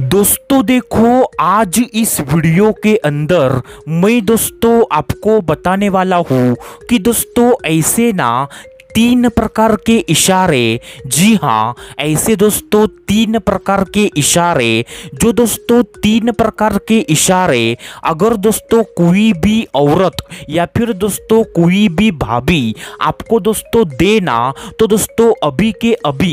दोस्तों देखो आज इस वीडियो के अंदर मैं दोस्तों आपको बताने वाला हूँ कि दोस्तों ऐसे ना तीन प्रकार के इशारे जी हाँ ऐसे दोस्तों तीन प्रकार के इशारे जो दोस्तों तीन प्रकार के इशारे अगर दोस्तों कोई भी औरत या फिर दोस्तों कोई भी भाभी आपको दोस्तों देना तो दोस्तों अभी के अभी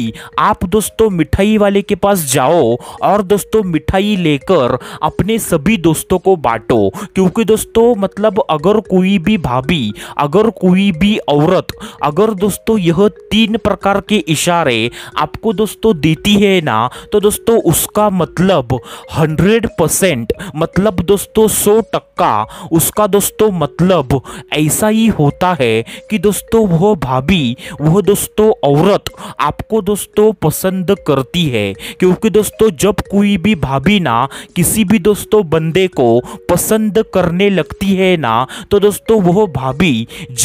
आप दोस्तों मिठाई वाले के पास जाओ और दोस्तों मिठाई लेकर अपने सभी दोस्तों को बांटो क्योंकि दोस्तों मतलब अगर कोई भी भाभी अगर कोई भी औरत अगर दोस्तों दोस्तों यह तीन प्रकार के इशारे आपको दोस्तों देती है ना तो दोस्तों उसका मतलब हंड्रेड परसेंट मतलब दोस्तों सौ टक्का उसका दोस्तों मतलब ऐसा ही होता है कि दोस्तों वह भाभी वह दोस्तों औरत आपको दोस्तों पसंद करती है क्योंकि दोस्तों जब कोई भी भाभी ना किसी भी दोस्तों बंदे को पसंद करने लगती है ना तो दोस्तों वह भाभी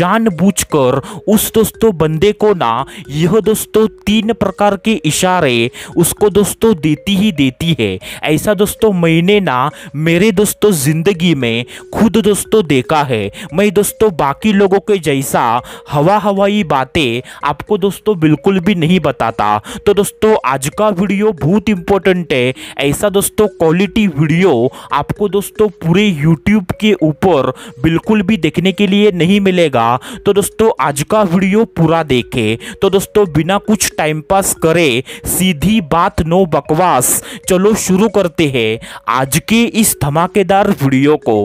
जानबूझकर उस दोस्तों बंदे को ना यह दोस्तों तीन प्रकार के इशारे उसको दोस्तों देती ही देती है ऐसा दोस्तों मैंने ना मेरे दोस्तों ज़िंदगी में खुद दोस्तों देखा है मैं दोस्तों बाकी लोगों के जैसा हवा हवाई बातें आपको दोस्तों बिल्कुल भी नहीं बताता तो दोस्तों आज का वीडियो बहुत इंपॉर्टेंट है ऐसा दोस्तों क्वालिटी वीडियो आपको दोस्तों पूरे यूट्यूब के ऊपर बिल्कुल भी देखने के लिए नहीं मिलेगा तो दोस्तों आज का वीडियो पूरा देखे तो दोस्तों बिना कुछ टाइम पास करे सीधी बात नो बकवास चलो शुरू करते हैं आज के इस धमाकेदार वीडियो को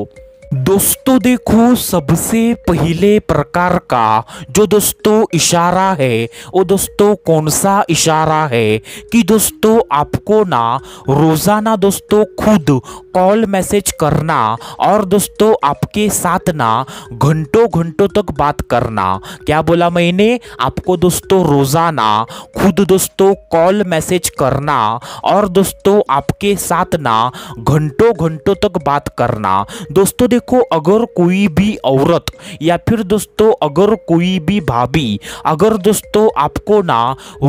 दोस्तों देखो सबसे पहले प्रकार का जो दोस्तों इशारा है वो दोस्तों कौन सा इशारा है कि दोस्तों आपको ना रोज़ाना दोस्तों खुद कॉल मैसेज करना और दोस्तों आपके साथ ना घंटों घंटों तक बात करना क्या बोला मैंने आपको दोस्तों रोज़ाना खुद दोस्तों कॉल मैसेज करना और दोस्तों आपके साथ ना घंटों घंटों तक बात करना दोस्तों देखो देखो अगर कोई भी औरत या फिर दोस्तों अगर कोई भी भाभी अगर दोस्तों आपको ना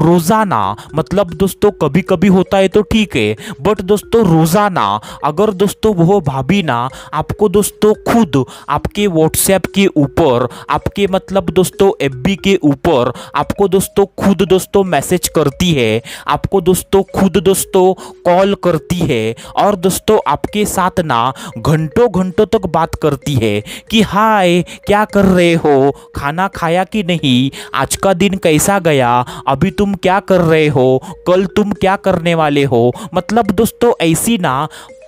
रोज़ाना मतलब दोस्तों कभी कभी होता है तो ठीक है बट दोस्तों रोज़ाना अगर दोस्तों वह भाभी ना आपको दोस्तों खुद आपके व्हाट्सएप के ऊपर आपके मतलब दोस्तों एफ के ऊपर आपको दोस्तों खुद दोस्तों मैसेज करती है आपको दोस्तों खुद दोस्तों कॉल करती है और दोस्तों आपके साथ ना घंटों घंटों तक बात बात करती है कि हाय क्या कर रहे हो खाना खाया कि नहीं आज का दिन कैसा गया अभी तुम क्या कर रहे हो कल तुम क्या करने वाले हो मतलब दोस्तों ऐसी ना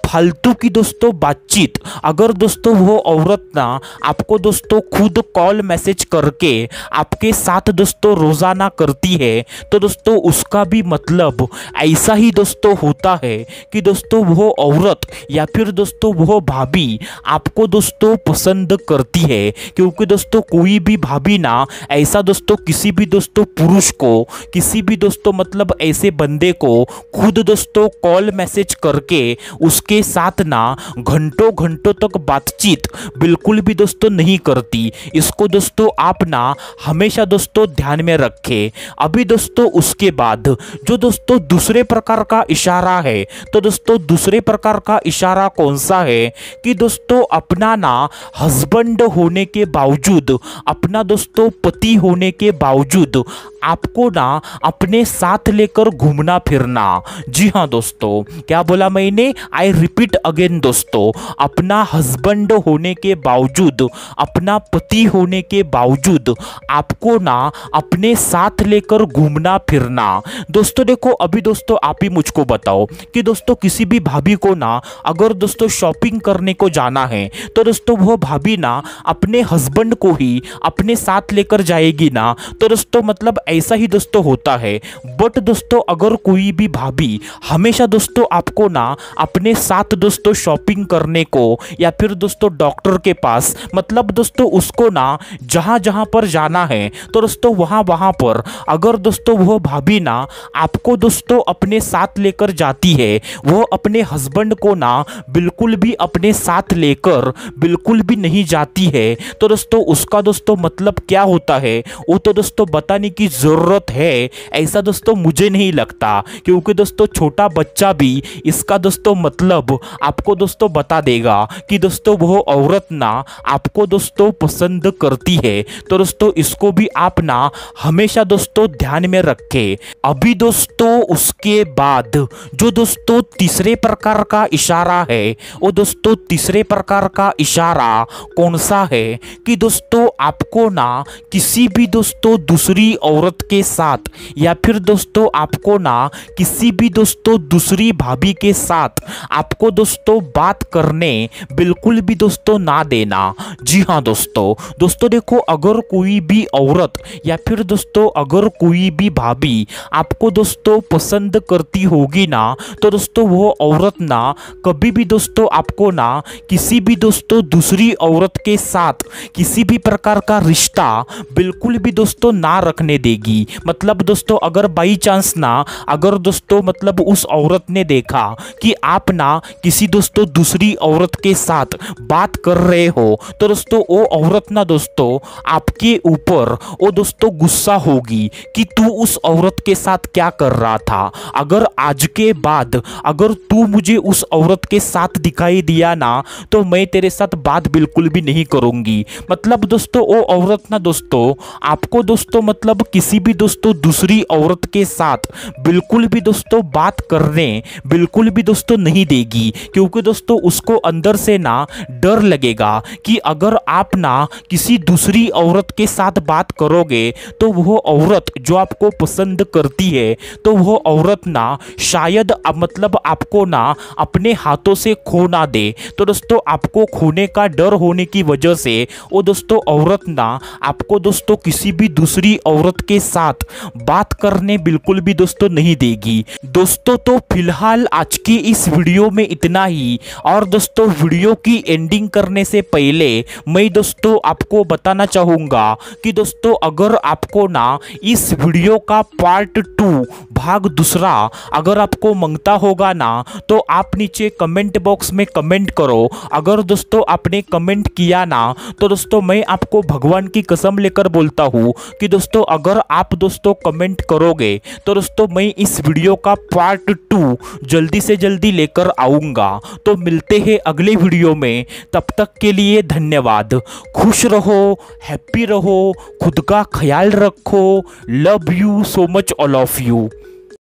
फालतू की दोस्तों बातचीत अगर दोस्तों वो औरत ना आपको दोस्तों खुद कॉल मैसेज करके आपके साथ दोस्तों रोज़ाना करती है तो दोस्तों उसका भी मतलब ऐसा ही दोस्तों होता है कि दोस्तों वो औरत या फिर दोस्तों वो भाभी आपको दोस्तों पसंद करती है क्योंकि दोस्तों कोई भी भाभी ना ऐसा दोस्तों किसी भी दोस्तों पुरुष को किसी भी दोस्तों मतलब ऐसे बंदे को खुद दोस्तों कॉल मैसेज करके उसके के साथ ना घंटों घंटों तक बातचीत बिल्कुल भी दोस्तों नहीं करती इसको दोस्तों आप ना हमेशा दोस्तों ध्यान में रखें अभी दोस्तों उसके बाद जो दोस्तों दूसरे प्रकार का इशारा है तो दोस्तों दूसरे प्रकार का इशारा कौन सा है कि दोस्तों अपना ना हस्बैंड होने के बावजूद अपना दोस्तों पति होने के बावजूद आपको ना अपने साथ लेकर घूमना फिरना जी हाँ दोस्तों क्या बोला मैंने आई रिपीट अगेन दोस्तों अपना हस्बैंड होने के बावजूद अपना पति होने के बावजूद आपको ना अपने साथ लेकर घूमना फिरना दोस्तों देखो अभी दोस्तों आप ही मुझको बताओ कि दोस्तों किसी भी भाभी को ना अगर दोस्तों शॉपिंग करने को जाना है तो दोस्तों वो भाभी ना अपने हस्बैंड को ही अपने साथ लेकर जाएगी ना तो दोस्तों मतलब ऐसा ही दोस्तों होता है बट दोस्तों अगर कोई भी भाभी हमेशा दोस्तों आपको ना अपने साथ साथ दोस्तों शॉपिंग करने को या फिर दोस्तों डॉक्टर के पास मतलब दोस्तों उसको ना जहाँ जहाँ पर जाना है तो दोस्तों वहाँ वहाँ पर अगर दोस्तों वह भाभी ना आपको दोस्तों अपने साथ लेकर जाती है वह अपने हस्बैंड को ना बिल्कुल भी अपने साथ लेकर बिल्कुल भी नहीं जाती है तो दोस्तों उसका दोस्तों मतलब क्या होता है वो तो दोस्तों बताने की ज़रूरत है ऐसा दोस्तों मुझे नहीं लगता क्योंकि दोस्तों छोटा बच्चा भी इसका दोस्तों मतलब अब आपको दोस्तों बता देगा कि दोस्तों वो औरत ना आपको दोस्तों पसंद करती है तो दोस्तों इसको भी आप ना हमेशा दोस्तों ध्यान में रखें अभी दोस्तों उसके बाद जो दोस्तों तीसरे प्रकार का इशारा है वो दोस्तों तीसरे प्रकार का इशारा कौन सा है कि दोस्तों आपको ना किसी भी दोस्तों दूसरी औरत के साथ या फिर दोस्तों आपको ना किसी भी दोस्तों दूसरी भाभी के साथ आप आपको दोस्तों बात करने बिल्कुल भी दोस्तों ना देना जी हाँ दोस्तों दोस्तों देखो अगर कोई भी औरत या फिर दोस्तों अगर कोई भी भाभी आपको दोस्तों पसंद करती होगी ना तो दोस्तों वो औरत ना कभी भी दोस्तों आपको ना किसी भी दोस्तों दूसरी औरत के साथ किसी भी प्रकार का रिश्ता बिल्कुल भी दोस्तों ना रखने देगी मतलब दोस्तों अगर बाई चांस ना अगर दोस्तों मतलब उस औरत ने देखा कि आप ना किसी दोस्तों दूसरी औरत के साथ बात कर रहे हो तो दोस्तों वो औरत ना दोस्तों आपके ऊपर वो दोस्तों गुस्सा होगी कि तू उस औरत के साथ क्या कर रहा था अगर आज के बाद अगर तू मुझे उस औरत के साथ दिखाई दिया ना तो मैं तेरे साथ बात बिल्कुल भी नहीं करूँगी मतलब दोस्तों वो औरत ना दोस्तों आपको दोस्तों मतलब किसी भी दोस्तों दूसरी औरत के साथ बिल्कुल भी दोस्तों बात करने बिल्कुल भी दोस्तों नहीं देगी लगेगी क्योंकि दोस्तों उसको अंदर से ना डर लगेगा कि अगर आप ना किसी दूसरी औरत के साथ बात करोगे तो वह औरत जो आपको पसंद करती है तो वह औरत ना शायद मतलब आपको ना अपने हाथों से खो ना दे तो दोस्तों आपको खोने का डर होने की वजह से वो दोस्तों औरत ना आपको दोस्तों किसी भी दूसरी औरत के साथ बात करने बिल्कुल भी दोस्तों नहीं देगी दोस्तों तो फिलहाल आज की इस वीडियो में इतना ही और दोस्तों वीडियो की एंडिंग करने से पहले मैं दोस्तों आपको बताना चाहूँगा कि दोस्तों अगर आपको ना इस वीडियो का पार्ट टू भाग दूसरा अगर आपको मंगता होगा ना तो आप नीचे कमेंट बॉक्स में कमेंट करो अगर दोस्तों आपने कमेंट किया ना तो दोस्तों मैं आपको भगवान की कसम लेकर बोलता हूँ कि दोस्तों अगर आप दोस्तों कमेंट करोगे तो दोस्तों मैं इस वीडियो का पार्ट टू जल्दी से जल्दी लेकर आऊँगा तो मिलते हैं अगले वीडियो में तब तक के लिए धन्यवाद खुश रहो हैप्पी रहो खुद का ख्याल रखो love you so much all of you